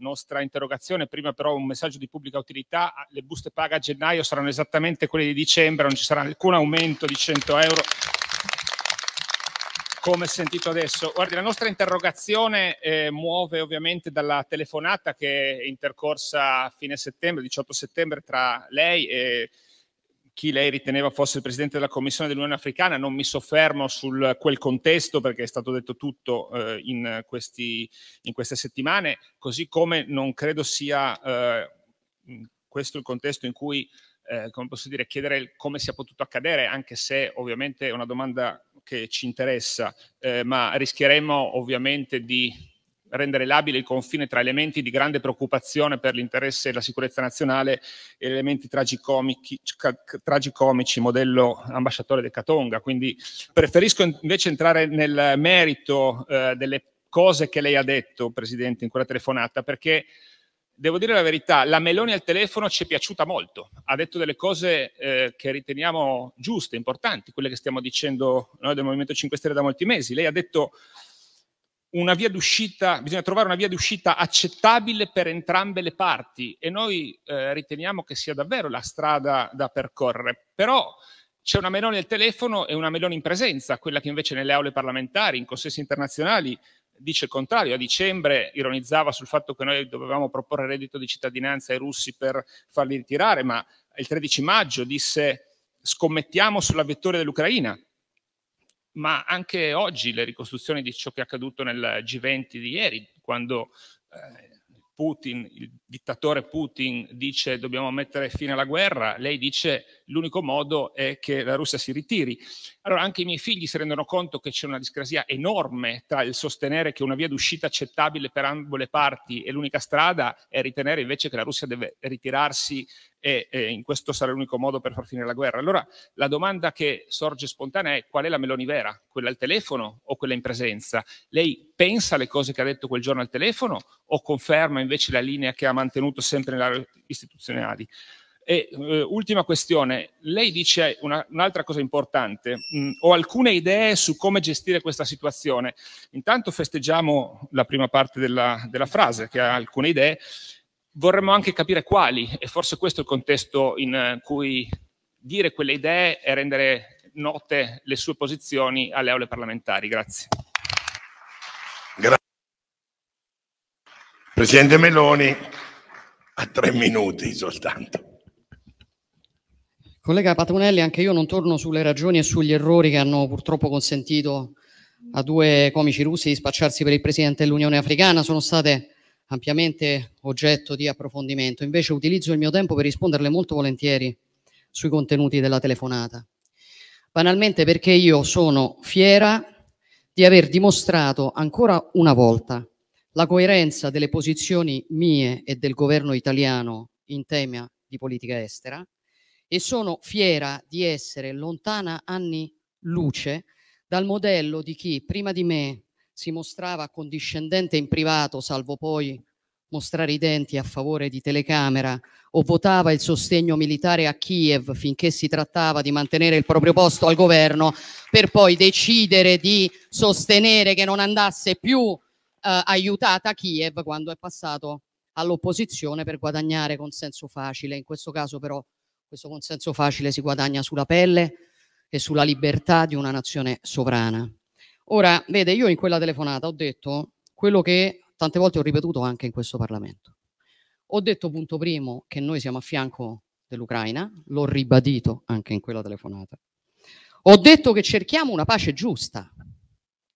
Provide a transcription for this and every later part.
nostra interrogazione, prima però un messaggio di pubblica utilità, le buste paga a gennaio saranno esattamente quelle di dicembre, non ci sarà alcun aumento di 100 euro come sentito adesso. Guardi, la nostra interrogazione eh, muove ovviamente dalla telefonata che è intercorsa a fine settembre, 18 settembre, tra lei e chi lei riteneva fosse il presidente della Commissione dell'Unione Africana, non mi soffermo su quel contesto perché è stato detto tutto eh, in, questi, in, queste settimane, così come non credo sia eh, questo il contesto in cui eh, come posso dire, chiedere come sia potuto accadere, anche se ovviamente è una domanda che ci interessa, eh, ma rischieremmo ovviamente di rendere labile il confine tra elementi di grande preoccupazione per l'interesse e la sicurezza nazionale e elementi tragicomici, tragicomici modello ambasciatore del Catonga. Quindi preferisco invece entrare nel merito eh, delle cose che lei ha detto, Presidente, in quella telefonata, perché devo dire la verità, la Meloni al telefono ci è piaciuta molto, ha detto delle cose eh, che riteniamo giuste, importanti, quelle che stiamo dicendo noi del Movimento 5 Stelle da molti mesi. Lei ha detto una via d'uscita, bisogna trovare una via d'uscita accettabile per entrambe le parti e noi eh, riteniamo che sia davvero la strada da percorrere. Però c'è una Meloni al telefono e una Meloni in presenza, quella che invece nelle aule parlamentari, in consessi internazionali, dice il contrario. A dicembre ironizzava sul fatto che noi dovevamo proporre reddito di cittadinanza ai russi per farli ritirare, ma il 13 maggio disse scommettiamo sulla vittoria dell'Ucraina ma anche oggi le ricostruzioni di ciò che è accaduto nel G20 di ieri, quando eh, Putin, il dittatore Putin dice dobbiamo mettere fine alla guerra, lei dice l'unico modo è che la Russia si ritiri. Allora anche i miei figli si rendono conto che c'è una discrasia enorme tra il sostenere che una via d'uscita accettabile per ambo le parti è l'unica strada e ritenere invece che la Russia deve ritirarsi e, e in questo sarà l'unico modo per far finire la guerra. Allora la domanda che sorge spontanea è qual è la Meloni vera? Quella al telefono o quella in presenza? Lei pensa alle cose che ha detto quel giorno al telefono o conferma invece la linea che ha mantenuto sempre nelle aree istituzionali? E eh, ultima questione, lei dice una, un'altra cosa importante, mh, mm, ho alcune idee su come gestire questa situazione. Intanto festeggiamo la prima parte della, della frase che ha alcune idee vorremmo anche capire quali, e forse questo è il contesto in eh, cui dire quelle idee e rendere note le sue posizioni alle aule parlamentari. Grazie. Grazie. Presidente Meloni, a tre minuti soltanto. Collega Patronelli, anche io non torno sulle ragioni e sugli errori che hanno purtroppo consentito a due comici russi di spacciarsi per il presidente dell'Unione Africana. Sono state ampiamente oggetto di approfondimento, invece utilizzo il mio tempo per risponderle molto volentieri sui contenuti della telefonata. Banalmente perché io sono fiera di aver dimostrato ancora una volta la coerenza delle posizioni mie e del governo italiano in tema di politica estera e sono fiera di essere lontana anni luce dal modello di chi prima di me si mostrava condiscendente in privato, salvo poi mostrare i denti a favore di telecamera, o votava il sostegno militare a Kiev finché si trattava di mantenere il proprio posto al governo, per poi decidere di sostenere che non andasse più eh, aiutata Kiev quando è passato all'opposizione per guadagnare consenso facile. In questo caso però questo consenso facile si guadagna sulla pelle e sulla libertà di una nazione sovrana. Ora, vede, io in quella telefonata ho detto quello che tante volte ho ripetuto anche in questo Parlamento. Ho detto, punto primo, che noi siamo a fianco dell'Ucraina, l'ho ribadito anche in quella telefonata. Ho detto che cerchiamo una pace giusta.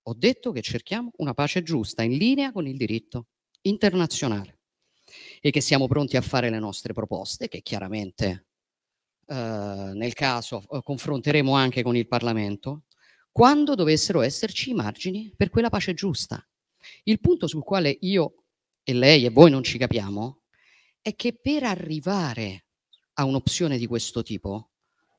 Ho detto che cerchiamo una pace giusta in linea con il diritto internazionale e che siamo pronti a fare le nostre proposte, che chiaramente eh, nel caso eh, confronteremo anche con il Parlamento, quando dovessero esserci i margini per quella pace giusta. Il punto sul quale io e lei e voi non ci capiamo è che per arrivare a un'opzione di questo tipo,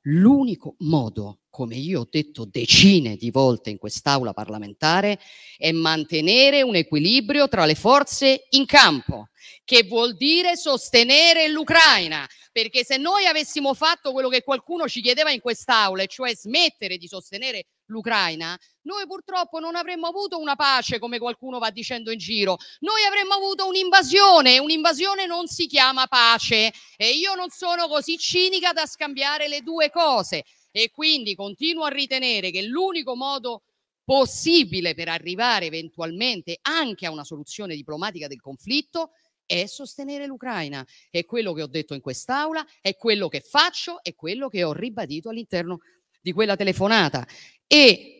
l'unico modo, come io ho detto decine di volte in quest'aula parlamentare, è mantenere un equilibrio tra le forze in campo, che vuol dire sostenere l'Ucraina, perché se noi avessimo fatto quello che qualcuno ci chiedeva in quest'aula, e cioè smettere di sostenere l'Ucraina, l'Ucraina, noi purtroppo non avremmo avuto una pace come qualcuno va dicendo in giro, noi avremmo avuto un'invasione, e un'invasione non si chiama pace e io non sono così cinica da scambiare le due cose e quindi continuo a ritenere che l'unico modo possibile per arrivare eventualmente anche a una soluzione diplomatica del conflitto è sostenere l'Ucraina. È quello che ho detto in quest'Aula, è quello che faccio, è quello che ho ribadito all'interno di quella telefonata. E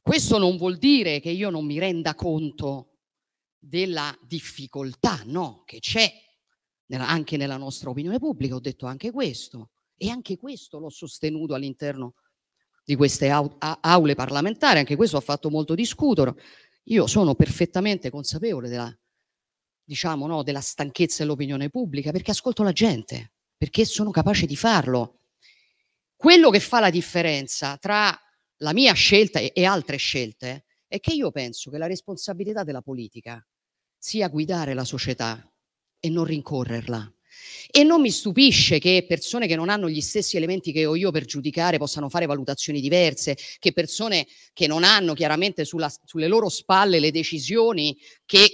questo non vuol dire che io non mi renda conto della difficoltà, no, che c'è nella, anche nella nostra opinione pubblica, ho detto anche questo e anche questo l'ho sostenuto all'interno di queste au, a, aule parlamentari, anche questo ha fatto molto discutere. Io sono perfettamente consapevole della, diciamo, no, della stanchezza dell'opinione pubblica perché ascolto la gente, perché sono capace di farlo. Quello che fa la differenza tra la mia scelta e, e altre scelte è che io penso che la responsabilità della politica sia guidare la società e non rincorrerla. E non mi stupisce che persone che non hanno gli stessi elementi che ho io per giudicare possano fare valutazioni diverse, che persone che non hanno chiaramente sulla, sulle loro spalle le decisioni che,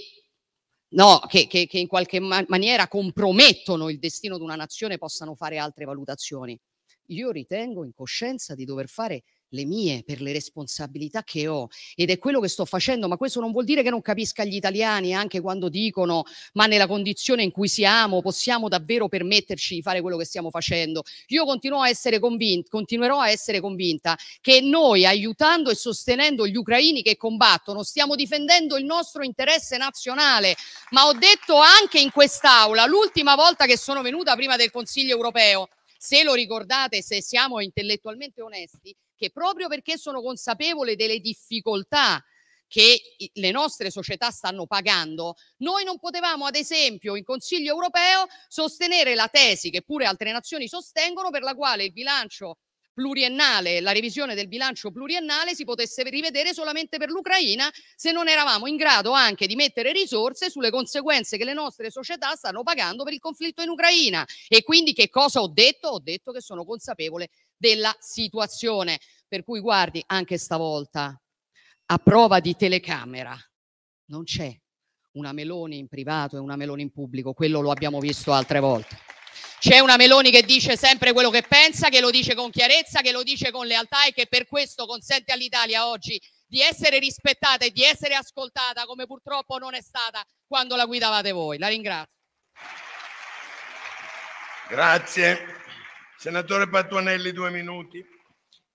no, che, che, che in qualche man maniera compromettono il destino di una nazione possano fare altre valutazioni io ritengo in coscienza di dover fare le mie per le responsabilità che ho ed è quello che sto facendo, ma questo non vuol dire che non capisca gli italiani anche quando dicono ma nella condizione in cui siamo possiamo davvero permetterci di fare quello che stiamo facendo. Io continuo a essere convinta, continuerò a essere convinta che noi aiutando e sostenendo gli ucraini che combattono stiamo difendendo il nostro interesse nazionale, ma ho detto anche in quest'Aula l'ultima volta che sono venuta prima del Consiglio europeo se lo ricordate, se siamo intellettualmente onesti, che proprio perché sono consapevole delle difficoltà che le nostre società stanno pagando, noi non potevamo, ad esempio, in Consiglio europeo sostenere la tesi che pure altre nazioni sostengono, per la quale il bilancio pluriennale, la revisione del bilancio pluriennale si potesse rivedere solamente per l'Ucraina se non eravamo in grado anche di mettere risorse sulle conseguenze che le nostre società stanno pagando per il conflitto in Ucraina. E quindi che cosa ho detto? Ho detto che sono consapevole della situazione. Per cui guardi, anche stavolta, a prova di telecamera, non c'è una Meloni in privato e una Meloni in pubblico, quello lo abbiamo visto altre volte. C'è una Meloni che dice sempre quello che pensa, che lo dice con chiarezza, che lo dice con lealtà e che per questo consente all'Italia oggi di essere rispettata e di essere ascoltata come purtroppo non è stata quando la guidavate voi. La ringrazio. Grazie. Senatore Patuanelli, due minuti.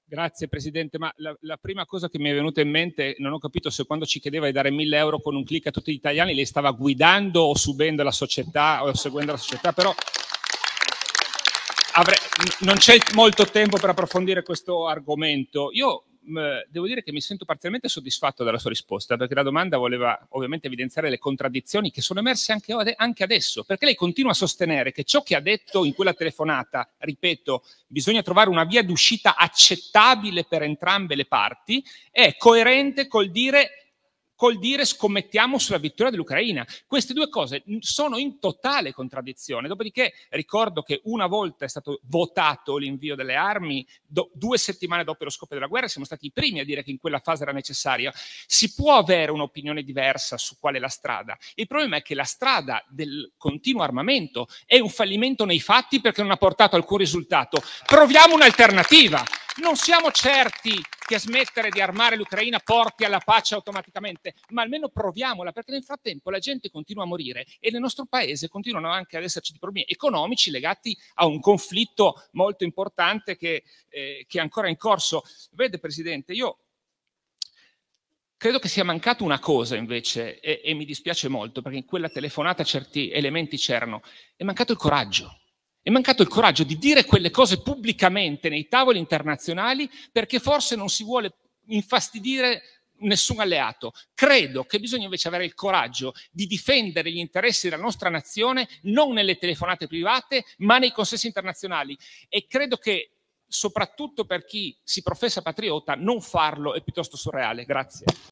Grazie Presidente, ma la, la, prima cosa che mi è venuta in mente, non ho capito se quando ci chiedeva di dare 1000 euro con un clic a tutti gli italiani, lei stava guidando o subendo la società o seguendo la società, però avrei, non c'è molto tempo per approfondire questo argomento. Io devo dire che mi sento parzialmente soddisfatto della sua risposta, perché la domanda voleva ovviamente evidenziare le contraddizioni che sono emerse anche, anche adesso, perché lei continua a sostenere che ciò che ha detto in quella telefonata, ripeto, bisogna trovare una via d'uscita accettabile per entrambe le parti, è coerente col dire col dire scommettiamo sulla vittoria dell'Ucraina. Queste due cose sono in totale contraddizione. Dopodiché ricordo che una volta è stato votato l'invio delle armi, do, due settimane dopo lo scoppio della guerra siamo stati i primi a dire che in quella fase era necessario. Si può avere un'opinione diversa su qual è la strada. Il problema è che la strada del continuo armamento è un fallimento nei fatti perché non ha portato alcun risultato. Proviamo un'alternativa. Non siamo certi che smettere di armare l'Ucraina porti alla pace automaticamente, ma almeno proviamola, perché nel frattempo la gente continua a morire e nel nostro paese continuano anche ad esserci problemi economici legati a un conflitto molto importante che, eh, che è ancora in corso. Vede, Presidente, io Credo che sia mancata una cosa invece, e, e, mi dispiace molto perché in quella telefonata certi elementi c'erano, è mancato il coraggio. È mancato il coraggio di dire quelle cose pubblicamente nei tavoli internazionali perché forse non si vuole infastidire nessun alleato. Credo che bisogna invece avere il coraggio di difendere gli interessi della nostra nazione non nelle telefonate private, ma nei consessi internazionali. E credo che soprattutto per chi si professa patriota non farlo è piuttosto surreale. Grazie.